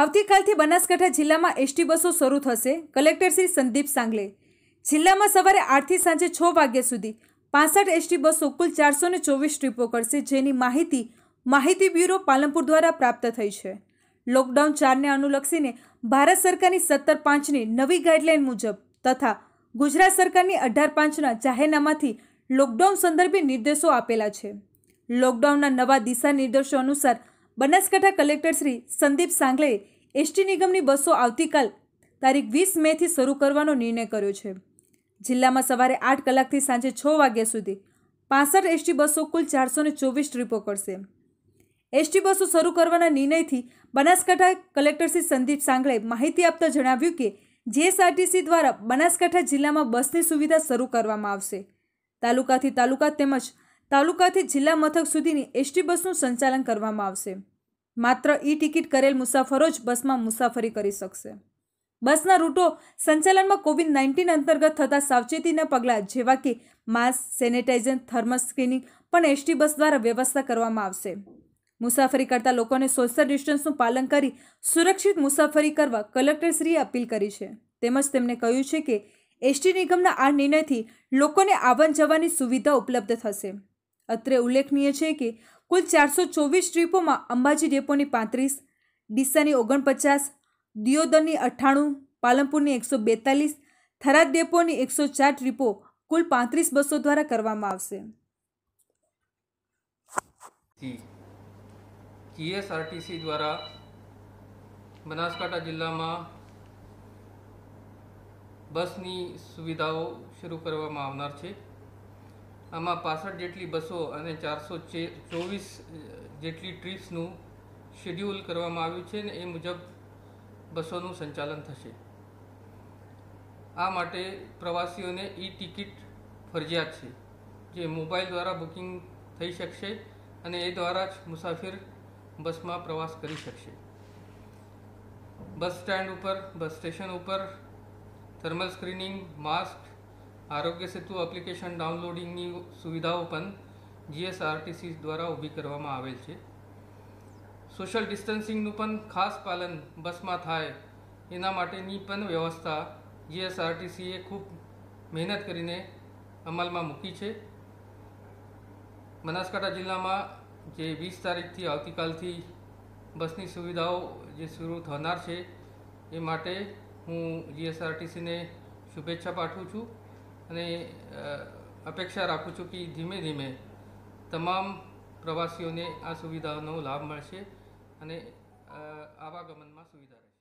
આવતીકાલથી બનાસકાંઠા જિલ્લામાં એસટી બસો શરૂ થશે કલેક્ટર શ્રી સંદીપ સાંગલે જિલ્લામાં સવારે આઠથી સાંજે છ વાગ્યા સુધી પાસઠ એસટી બસો કુલ ચારસો ને ચોવીસ ટ્રીપો કરશે જેની માહિતી માહિતી બ્યુરો પાલનપુર દ્વારા પ્રાપ્ત થઈ છે લોકડાઉન ચારને અનુલક્ષીને ભારત સરકારની સત્તર પાંચની નવી ગાઈડલાઇન મુજબ તથા ગુજરાત સરકારની અઢાર પાંચના જાહેરનામાથી લોકડાઉન સંદર્ભે નિર્દેશો આપેલા છે લોકડાઉનના નવા દિશા નિર્દેશો અનુસાર બનાસકાંઠા કલેક્ટર શ્રી સંદીપ સાંગલેએ એસટી નિગમની બસો આવતીકાલ તારીખ વીસ મેથી શરૂ કરવાનો નિર્ણય કર્યો છે જિલ્લામાં સવારે આઠ કલાકથી સાંજે છ વાગ્યા સુધી પાસઠ એસટી બસો કુલ ચારસો ને ચોવીસ ટ્રીપો કરશે એસટી બસો શરૂ કરવાના નિર્ણયથી બનાસકાંઠા કલેક્ટર શ્રી સંદીપ સાંગળે માહિતી આપતા જણાવ્યું કે જીએસઆરટીસી દ્વારા બનાસકાંઠા જિલ્લામાં બસની સુવિધા શરૂ કરવામાં આવશે તાલુકાથી તાલુકા તેમજ તાલુકાથી જિલ્લા મથક સુધીની એસટી બસનું સંચાલન કરવામાં આવશે માત્ર ઈ ટિકિટ કરેલ મુસાફરો જ બસમાં મુસાફરી કરી શકશે બસના રૂટો સંચાલનમાં કોવિડ નાઇન્ટીન અંતર્ગત થતા સાવચેતીના પગલાં જેવા કે માસ્ક સેનેટાઇઝર થર્મલ સ્ક્રીનિંગ પણ એસટી બસ દ્વારા વ્યવસ્થા કરવામાં આવશે મુસાફરી કરતા લોકોને સોશિયલ ડિસ્ટન્સનું પાલન કરી સુરક્ષિત મુસાફરી કરવા કલેક્ટરશ્રીએ અપીલ કરી છે તેમજ તેમણે કહ્યું છે કે એસટી નિગમના આ નિર્ણયથી લોકોને આવન જવાની સુવિધા ઉપલબ્ધ થશે અત્રે ઉલ્લેખનીય છે કે કુલ ચારસો ચોવીસ ટ્રીપોમાં અંબાજી ડેપોની પાંત્રીસ ડીસાની ઓગણપચાસ દિયોદરની અઠ્ઠાણું પાલનપુરની એકસો બેતાલીસ થરાદ ડેપોની એકસો ચાર ટ્રીપો કુલ પાંત્રીસ બસો દ્વારા કરવામાં આવશે જીએસઆરટીસી દ્વારા બનાસકાંઠા જિલ્લામાં બસની સુવિધાઓ શરૂ કરવામાં આવનાર છે આમાં પાસઠ જેટલી બસો અને ચારસો ચોવીસ જેટલી ટ્રીપ્સનું શેડ્યુલ કરવામાં આવ્યું છે ને એ મુજબ બસોનું સંચાલન થશે આ માટે પ્રવાસીઓને ઈ ટિકિટ ફરજિયાત છે જે મોબાઈલ દ્વારા બુકિંગ થઈ શકશે અને એ દ્વારા જ મુસાફિર બસમાં પ્રવાસ કરી શકશે બસ સ્ટેન્ડ ઉપર બસ સ્ટેશન ઉપર thermal screening mask Aarogya Setu application ડાઉનલોડિંગની સુવિધાઓ પણ જીએસઆરટીસી દ્વારા ઊભી કરવામાં આવેલ છે સોશિયલ ડિસ્ટન્સિંગનું પણ ખાસ પાલન બસમાં થાય એના માટેની પણ વ્યવસ્થા જીએસઆરટીસીએ ખૂબ મહેનત કરીને અમલમાં મૂકી છે બનાસકાંઠા જિલ્લામાં જે વીસ તારીખથી આવતીકાલથી બસની સુવિધાઓ જે શરૂ થનાર છે એ માટે હું જીએસઆરટીસીને શુભેચ્છા પાઠવું છું અને અપેક્ષા રાખું છું કે ધીમે ધીમે તમામ પ્રવાસીઓને આ સુવિધાનો લાભ મળશે અને આવાગમનમાં સુવિધા રહેશે